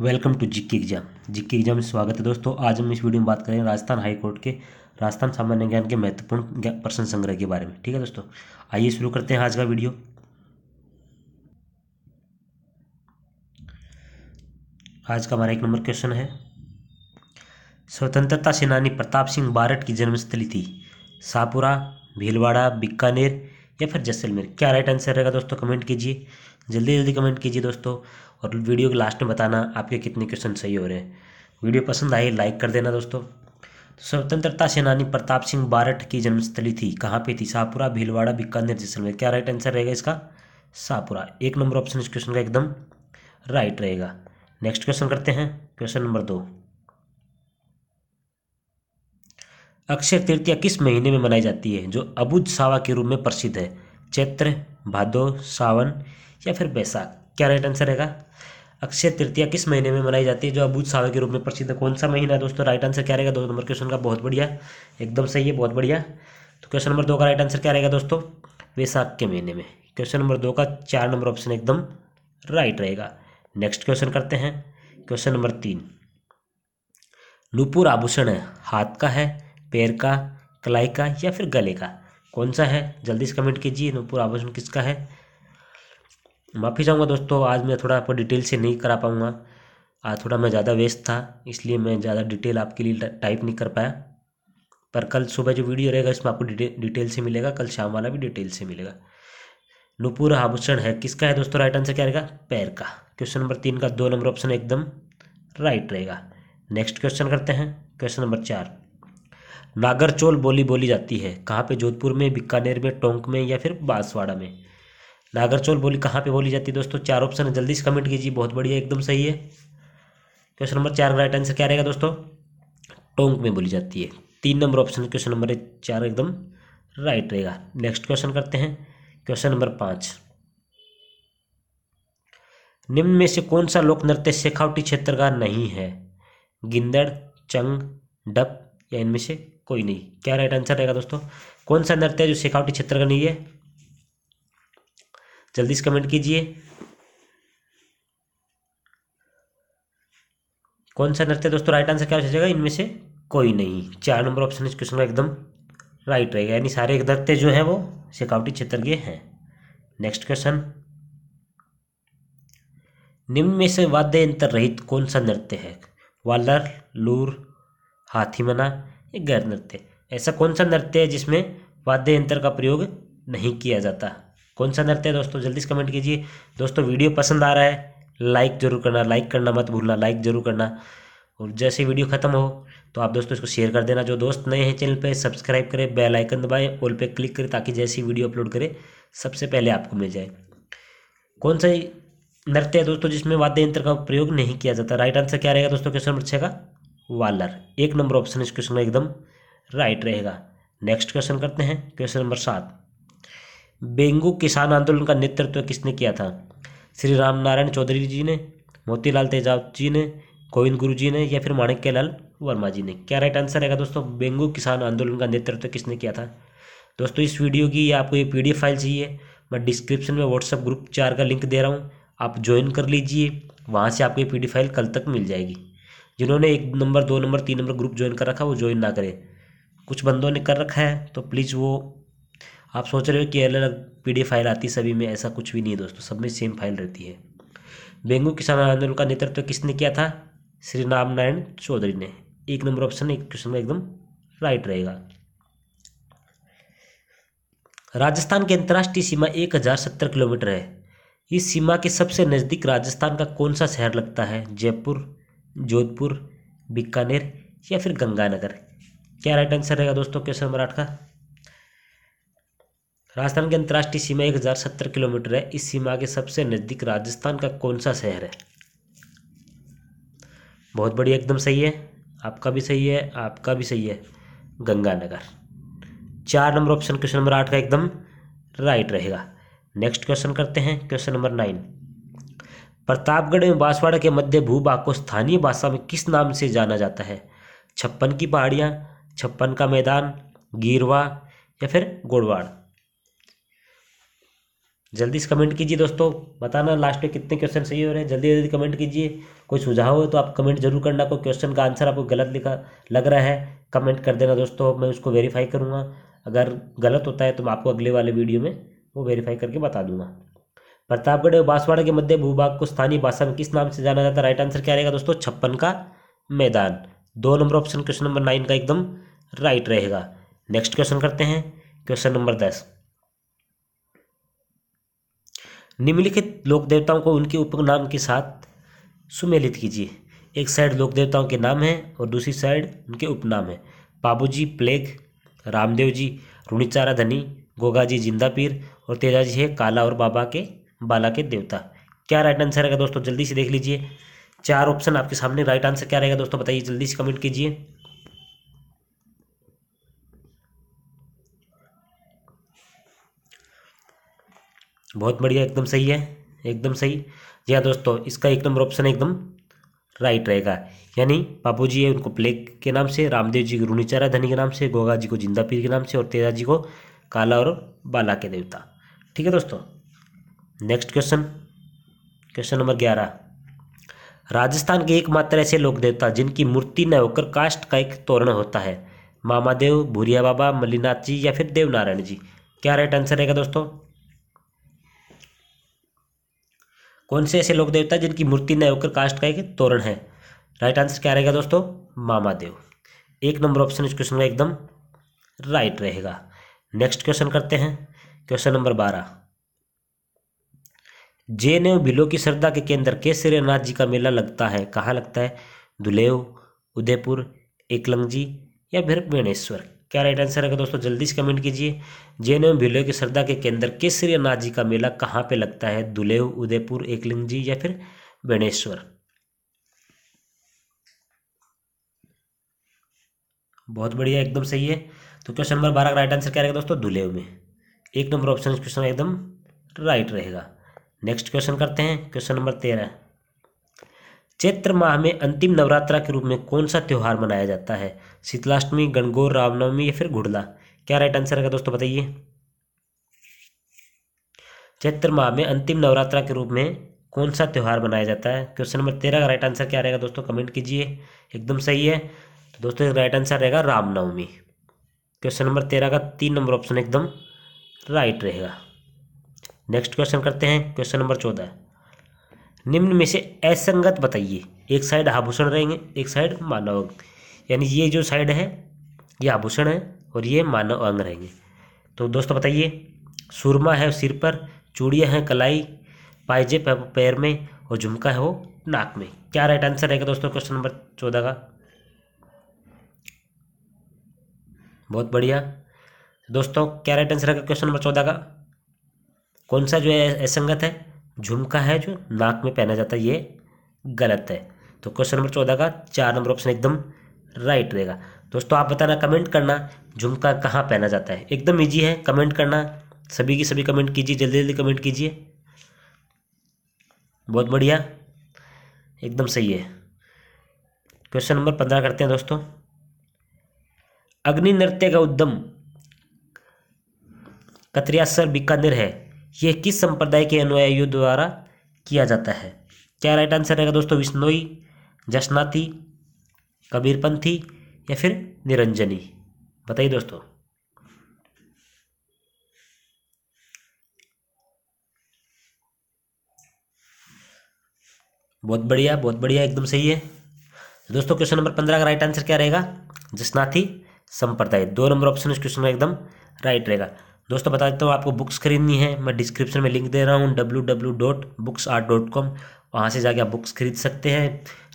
welcome to जिक्की exam जिक्की exam में स्वागत है दोस्तों आज हम इस वीडियो में बात करेंगे राजस्थान हाईकोर्ट के राजस्थान सामान्य ज्ञान के महत्वपूर्ण प्रश्न संग्रह के बारे में ठीक है दोस्तों आइए शुरू करते हैं आज का वीडियो आज का हमारा एक नंबर क्वेश्चन है स्वतंत्रता सेनानी प्रताप सिंह बारट की जन्मस्थली थी सापुरा भीलवाड़ा बीकानेर या फिर जैसलमेर क्या राइट आंसर रहेगा दोस्तों कमेंट कीजिए जल्दी जल्दी कमेंट कीजिए दोस्तों और वीडियो के लास्ट में बताना आपके कितने क्वेश्चन सही हो रहे हैं वीडियो पसंद आई लाइक कर देना दोस्तों तो स्वतंत्रता सेनानी प्रताप सिंह बारठ की जन्मस्थली थी कहाँ पे थी शाहपुरा भीलवाड़ा बीकानेर जैसलमेर क्या राइट आंसर रहेगा इसका शाहपुरा एक नंबर ऑप्शन इस क्वेश्चन का एकदम राइट रहेगा नेक्स्ट क्वेश्चन करते हैं क्वेश्चन नंबर दो अक्षय तृतीया किस महीने में मनाई जाती है जो अबुज सावा के रूप में प्रसिद्ध है चैत्र भादो सावन या फिर बैसाख क्या राइट आंसर रहेगा अक्षय तृतीया किस महीने में मनाई जाती है जो अबूझ सावे के रूप में प्रसिद्ध है कौन सा महीना है दोस्तों राइट आंसर क्या रहेगा दो नंबर क्वेश्चन का बहुत बढ़िया एकदम सही है बहुत बढ़िया तो क्वेश्चन नंबर दो का राइट आंसर क्या रहेगा दोस्तों वैसाख के महीने में क्वेश्चन नंबर दो का चार नंबर ऑप्शन एकदम राइट रहेगा नेक्स्ट क्वेश्चन करते हैं क्वेश्चन नंबर तीन नूपुर आभूषण है हाथ का है पैर का कलाई का या फिर गले का कौन सा है जल्दी से कमेंट कीजिए नूपुर आभूषण किसका है माफ़ी चाहूँगा दोस्तों आज मैं थोड़ा आपको डिटेल से नहीं करा पाऊँगा आज थोड़ा मैं ज़्यादा व्यस्त था इसलिए मैं ज़्यादा डिटेल आपके लिए टाइप नहीं कर पाया पर कल सुबह जो वीडियो रहेगा इसमें आपको डिटे डिटेल से मिलेगा कल शाम वाला भी डिटेल से मिलेगा नुपुर आभूषण है किसका है दोस्तों राइट आंसर क्या रहेगा पैर का क्वेश्चन नंबर तीन का दो नंबर ऑप्शन एकदम राइट रहेगा नेक्स्ट क्वेश्चन करते हैं क्वेश्चन नंबर चार नागरचोल बोली बोली जाती है कहाँ पे जोधपुर में बीकानेर में टोंक में या फिर बांसवाड़ा में नागरचोल बोली कहाँ पे बोली जाती है दोस्तों चार ऑप्शन है जल्दी से कमेंट कीजिए बहुत बढ़िया एकदम सही है क्वेश्चन नंबर चार का राइट आंसर क्या रहेगा दोस्तों टोंक में बोली जाती है तीन नंबर ऑप्शन क्वेश्चन नंबर चार एकदम राइट रहेगा नेक्स्ट क्वेश्चन करते हैं क्वेश्चन नंबर पाँच निम्न में से कौन सा लोक नृत्य शेखावटी क्षेत्र का नहीं है गिंदड़ चंग डप या इनमें से कोई नहीं क्या राइट आंसर रहेगा दोस्तों कौन सा नृत्य जो शेखावटी क्षेत्र का नहीं है जल्दी से कमेंट कीजिए कौन सा नृत्य दोस्तों राइट आंसर क्या हो जाएगा इनमें से कोई नहीं चार नंबर ऑप्शन इस क्वेश्चन का एकदम राइट रहेगा यानी सारे नृत्य जो है वो शेखावटी क्षेत्र के हैं नेक्स्ट क्वेश्चन निम्न में से वाद्य यंत्र रहित कौन सा नृत्य है वालर लूर हाथी मना ये गैर नृत्य ऐसा कौन सा नृत्य है जिसमें वाद्य यंत्र का प्रयोग नहीं किया जाता कौन सा नृत्य है दोस्तों जल्दी से कमेंट कीजिए दोस्तों वीडियो पसंद आ रहा है लाइक जरूर करना लाइक करना मत भूलना लाइक जरूर करना और जैसे वीडियो ख़त्म हो तो आप दोस्तों इसको शेयर कर देना जो दोस्त नए हैं चैनल पे सब्सक्राइब करें बेल आइकन दबाएं ऑल पे क्लिक करें ताकि जैसी वीडियो अपलोड करें सबसे पहले आपको मिल जाए कौन सा नृत्य है दोस्तों जिसमें वाद्य यंत्र का प्रयोग नहीं किया जाता राइट आंसर क्या रहेगा दोस्तों क्वेश्चन नंबर छः का वालर एक नंबर ऑप्शन इस क्वेश्चन में एकदम राइट रहेगा नेक्स्ट क्वेश्चन करते हैं क्वेश्चन नंबर सात बेंगू किसान आंदोलन का नेतृत्व किसने किया था श्री राम नारायण चौधरी जी ने मोतीलाल तेजाब जी ने गोविंद गुरु जी ने या फिर माणिक्यलाल वर्मा जी ने क्या राइट आंसर रहेगा दोस्तों बेंगू किसान आंदोलन का नेतृत्व किसने किया था दोस्तों इस वीडियो की आपको ये पी फाइल चाहिए मैं डिस्क्रिप्शन में व्हाट्सअप ग्रुप चार का लिंक दे रहा हूँ आप ज्वाइन कर लीजिए वहाँ से आपको ये पी फाइल कल तक मिल जाएगी जिन्होंने एक नंबर दो नंबर तीन नंबर ग्रुप ज्वाइन कर रखा वो ज्वाइन ना करें कुछ बंदों ने कर रखा है तो प्लीज़ वो आप सोच रहे हो कि अलग अलग पी फाइल आती सभी में ऐसा कुछ भी नहीं है दोस्तों सब में सेम फाइल रहती है बेंगू किसान आंदोलन का नेतृत्व तो किसने किया था श्री राम नारायण चौधरी ने एक नंबर ऑप्शन एक क्वेश्चन में एकदम राइट रहेगा राजस्थान की अंतर्राष्ट्रीय सीमा एक हजार सत्तर किलोमीटर है इस सीमा के सबसे नज़दीक राजस्थान का कौन सा शहर लगता है जयपुर जोधपुर बीकानेर या फिर गंगानगर क्या राइट आंसर रहेगा दोस्तों क्वेश्चन नंबर आठ का राजस्थान की अंतर्राष्ट्रीय सीमा एक हज़ार सत्तर किलोमीटर है इस सीमा के सबसे नज़दीक राजस्थान का कौन सा शहर है बहुत बढ़िया एकदम सही है आपका भी सही है आपका भी सही है गंगानगर चार नंबर ऑप्शन क्वेश्चन नंबर आठ का एकदम राइट रहेगा नेक्स्ट क्वेश्चन करते हैं क्वेश्चन नंबर नाइन प्रतापगढ़ में बांसवाड़ा के मध्य भूभाग को स्थानीय भाषा में किस नाम से जाना जाता है छप्पन की पहाड़ियाँ छप्पन का मैदान गिरवा या फिर गोड़वाड़ जल्दी से कमेंट कीजिए दोस्तों बताना लास्ट में कितने क्वेश्चन सही हो रहे हैं जल्दी जल्दी कमेंट कीजिए कोई सुझाव हो तो आप कमेंट जरूर करना कोई क्वेश्चन का आंसर आपको गलत लिखा लग रहा है कमेंट कर देना दोस्तों मैं उसको वेरीफाई करूँगा अगर गलत होता है तो मैं आपको अगले वाले वीडियो में वो वेरीफाई करके बता दूंगा प्रतापगढ़ और बांसवाड़ा के मध्य भूभाग को स्थानीय भाषा में किस नाम से जाना जाता है राइट आंसर क्या रहेगा दोस्तों छप्पन का मैदान दो number option question number nine का एकदम राइट रहेगा नेक्स्ट क्वेश्चन करते हैं क्वेश्चन नंबर दस निम्नलिखित लोक देवताओं को उनके उपनाम के साथ सुमेलित कीजिए एक साइड लोक देवताओं के नाम हैं और दूसरी साइड उनके उपनाम हैं बाबूजी प्लेग रामदेव जी रुणिचारा धनी गोगा जी जिंदा पीर और तेजा जी है काला और बाबा के बाला के देवता क्या राइट आंसर रहेगा दोस्तों जल्दी से देख लीजिए चार ऑप्शन आपके सामने राइट आंसर क्या रहेगा दोस्तों बताइए जल्दी से कमेंट कीजिए बहुत बढ़िया एकदम सही है एकदम सही जी हाँ दोस्तों इसका एक नंबर ऑप्शन एकदम राइट रहेगा यानी बापू जी है उनको प्लेग के नाम से रामदेव जी को रूणीचारा धनी के नाम से गोगा जी को जिंदा पीर के नाम से और तेजा जी को काला और बाला के देवता ठीक है दोस्तों नेक्स्ट क्वेश्चन क्वेश्चन नंबर ग्यारह राजस्थान के एकमात्र ऐसे लोक देवता जिनकी मूर्ति न होकर काष्ट का एक तोरण होता है मामादेव भूरिया बाबा मल्लीनाथ जी या फिर देवनारायण जी क्या राइट आंसर रहेगा दोस्तों कौन से ऐसे लोक देवता जिनकी मूर्ति न होकर कास्ट का एक तोरण है राइट आंसर क्या रहेगा दोस्तों मामादेव एक नंबर ऑप्शन इस क्वेश्चन का एकदम राइट रहेगा नेक्स्ट क्वेश्चन करते हैं क्वेश्चन नंबर बारह जे ने बिलो की श्रद्धा के केंद्र केसरीनाथ जी का मेला लगता है कहाँ लगता है दुलेव उदयपुर एकलंगजी या फिर भैरवेणेश्वर क्या राइट आंसर है दोस्तों जल्दी से कमेंट कीजिए जे एन भिलोय की श्रद्धा के केंद्र केसरी नाथ जी का मेला कहाँ पे लगता है दुलेव उदयपुर एकलिंग जी या फिर बेणेश्वर बहुत बढ़िया एकदम सही है तो क्वेश्चन नंबर बारह का राइट आंसर क्या रहेगा दोस्तों दुलेव में एक नंबर ऑप्शन क्वेश्चन एकदम राइट रहेगा नेक्स्ट क्वेश्चन करते हैं क्वेश्चन नंबर तेरह चैत्र माह में अंतिम नवरात्रा के रूप में कौन सा त्यौहार मनाया जाता है शीतलाष्टमी गणगौर रामनवमी या फिर घुड़ला क्या राइट आंसर है दोस्तों बताइए चैत्र माह में अंतिम नवरात्रा के रूप में कौन सा त्यौहार मनाया जाता है क्वेश्चन नंबर तेरह का राइट आंसर क्या रहेगा दोस्तों कमेंट कीजिए एकदम सही है तो दोस्तों राइट आंसर रहेगा रामनवमी क्वेश्चन नंबर तेरह का तीन नंबर ऑप्शन एकदम राइट रहेगा नेक्स्ट क्वेश्चन करते हैं क्वेश्चन नंबर चौदह निम्न में से असंगत बताइए एक साइड आभूषण रहेंगे एक साइड मानव अंग यानी ये जो साइड है ये आभूषण है और ये मानव अंग रहेंगे तो दोस्तों बताइए सुरमा है सिर पर चूड़ियाँ हैं कलाई पाइजे पैर में और झुमका है वो नाक में क्या राइट आंसर रहेगा दोस्तों क्वेश्चन नंबर चौदह का बहुत बढ़िया दोस्तों क्या राइट आंसर रहेगा क्वेश्चन नंबर चौदह का कौन सा जो है असंगत है झुमका है जो नाक में पहना जाता है ये गलत है तो क्वेश्चन नंबर चौदह का चार नंबर ऑप्शन एकदम राइट रहेगा दोस्तों आप बताना कमेंट करना झुमका कहाँ पहना जाता है एकदम ईजी है कमेंट करना सभी की सभी कमेंट कीजिए जल्दी जल्दी कमेंट कीजिए बहुत बढ़िया एकदम सही है क्वेश्चन नंबर पंद्रह करते हैं दोस्तों अग्नि नृत्य का उद्यम कतरियासर बीकानेर है यह किस संप्रदाय के अनुयायियों द्वारा किया जाता है क्या राइट आंसर रहेगा दोस्तों विश्नोई जश्नाथी कबीरपंथी या फिर निरंजनी बताइए दोस्तों बहुत बढ़िया बहुत बढ़िया एकदम सही है दोस्तों क्वेश्चन नंबर पंद्रह का राइट आंसर क्या रहेगा जश्नाथी संप्रदाय दो नंबर ऑप्शन इस क्वेश्चन में एकदम राइट रहेगा दोस्तों बता देता हूँ आपको बुक्स खरीदनी है मैं डिस्क्रिप्शन में लिंक दे रहा हूँ W W dot books art dot com वहाँ से जाके आप बुक्स खरीद सकते हैं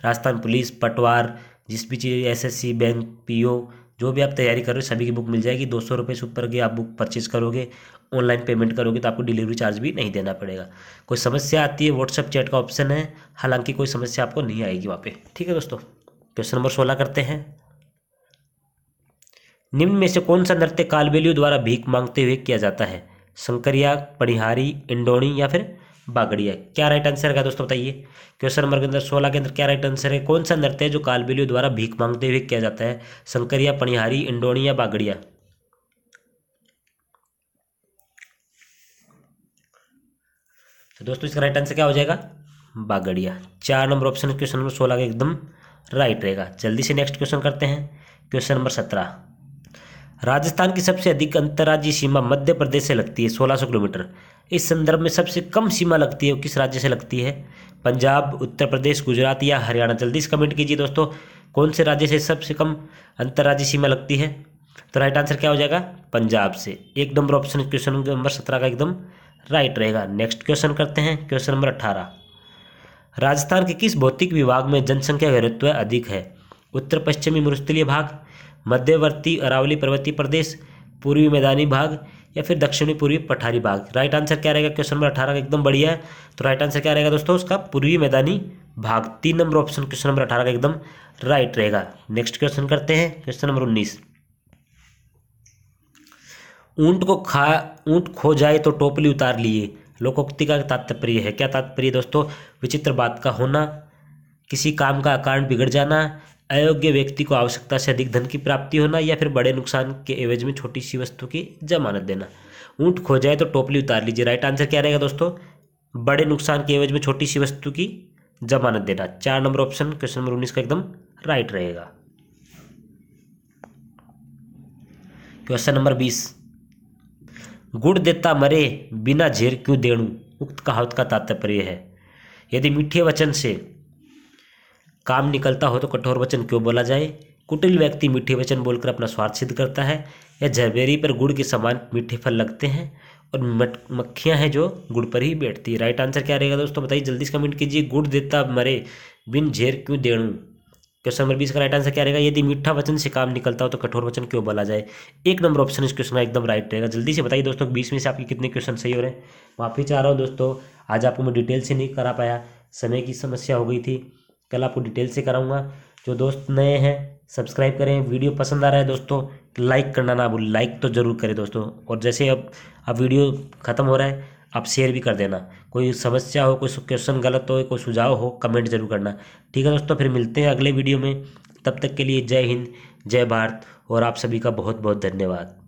राजस्थान पुलिस पटवार जिस भी चीज़ S S C bank P O जो भी आप तैयारी करो सभी की बुक मिल जाएगी दो सौ रुपये से ऊपर की आप बुक परचेज करोगे ऑनलाइन पेमेंट करोगे तो आपको डिलीवरी चार्ज भी नहीं देना पड़ेगा कोई समस्या आती है व्हाट्सअप चैट का ऑप्शन है हालांकि कोई समस्या आपको नहीं आएगी वहाँ पे ठीक है दोस्तों क्वेश्चन नंबर सोलह करते हैं निम्न में से कौन सा नृत्य कालबेलियों द्वारा भीख मांगते हुए किया जाता है शंकरिया पणिहारी इंडोनी या फिर बागड़िया क्या राइट आंसर है दोस्तों बताइए क्वेश्चन नंबर के अंदर सोलह के अंदर क्या राइट आंसर है कौन सा नृत्य है जो कालबेलियों द्वारा भीख मांगते हुए किया जाता है शंकरिया पणिहारी इंडोनी या बागड़िया तो दोस्तों इसका राइट आंसर क्या हो जाएगा बागड़िया चार नंबर ऑप्शन क्वेश्चन नंबर सोलह का एकदम राइट रहेगा जल्दी से नेक्स्ट क्वेश्चन करते हैं क्वेश्चन नंबर सत्रह राजस्थान की सबसे अधिक अंतर्राज्यीय सीमा मध्य प्रदेश से लगती है 1600 किलोमीटर इस संदर्भ में सबसे कम सीमा लगती है वो किस राज्य से लगती है पंजाब उत्तर प्रदेश गुजरात या हरियाणा जल्दी से कमेंट कीजिए दोस्तों कौन से राज्य से सबसे कम अंतर्राज्यीय सीमा लगती है तो राइट आंसर क्या हो जाएगा पंजाब से एक नंबर ऑप्शन क्वेश्चन नंबर सत्रह का एकदम राइट रहेगा नेक्स्ट क्वेश्चन करते हैं क्वेश्चन नंबर अट्ठारह राजस्थान के किस भौतिक विभाग में जनसंख्या घरत्व अधिक है उत्तर पश्चिमी मरुस्थलीय भाग मध्यवर्ती अरावली पर्वतीय प्रदेश पूर्वी मैदानी भाग या फिर दक्षिणी पूर्वी पठारी भाग राइट आंसर क्या रहेगा क्वेश्चन नंबर अठारह का एकदम बढ़िया है तो राइट आंसर क्या रहेगा दोस्तों उसका पूर्वी मैदानी भाग तीन नंबर ऑप्शन क्वेश्चन नंबर अठारह का एकदम राइट रहेगा नेक्स्ट क्वेश्चन करते हैं क्वेश्चन नंबर उन्नीस ऊंट को खा ऊंट खो जाए तो टोपली उतार लिए लोकोक्ति का तात्पर्य है क्या तात्पर्य दोस्तों विचित्र बात का होना किसी काम का कारण बिगड़ जाना अयोग्य व्यक्ति को आवश्यकता से अधिक धन की प्राप्ति होना या फिर बड़े नुकसान के एवज में छोटी सी वस्तु की जमानत देना ऊँट खो जाए तो टोपली उतार लीजिए राइट आंसर क्या रहेगा दोस्तों बड़े नुकसान के एवज में छोटी सी वस्तु की जमानत देना चार नंबर ऑप्शन क्वेश्चन नंबर उन्नीस का एकदम राइट रहेगा क्वेश्चन नंबर बीस गुड़ देता मरे बिना झेर क्यों देणु उक्त कहावत का तात्पर्य है यदि मीठे वचन से काम निकलता हो तो कठोर वचन क्यों बोला जाए कुटिल व्यक्ति मीठे वचन बोलकर अपना स्वार्थ सिद्ध करता है या झरबेरी पर गुड़ के समान मीठे फल लगते हैं और मक्खियाँ हैं जो गुड़ पर ही बैठती है राइट आंसर क्या रहेगा दोस्तों बताइए जल्दी से कमेंट कीजिए गुड़ देता मरे बिन झेर क्यों देणू क्वेश्चन नंबर बीस का राइट आंसर क्या रहेगा यदि मीठा वचन से काम निकलता हो तो कठोर वचन क्यों बोला जाए एक नंबर ऑप्शन इस क्वेश्चन का एकदम राइट रहेगा जल्दी से बताइए दोस्तों बीस में से आपके कितने क्वेश्चन सही हो रहे हैं माफ़ी चाह रहा हूँ दोस्तों आज आपको मैं डिटेल से नहीं करा पाया समय की समस्या हो गई थी कल आपको डिटेल से कराऊंगा जो दोस्त नए हैं सब्सक्राइब करें वीडियो पसंद आ रहा है दोस्तों लाइक करना ना भूल लाइक तो ज़रूर करें दोस्तों और जैसे अब अब वीडियो ख़त्म हो रहा है आप शेयर भी कर देना कोई समस्या हो कोई क्वेश्चन गलत हो कोई सुझाव हो कमेंट ज़रूर करना ठीक है दोस्तों फिर मिलते हैं अगले वीडियो में तब तक के लिए जय हिंद जय भारत और आप सभी का बहुत बहुत धन्यवाद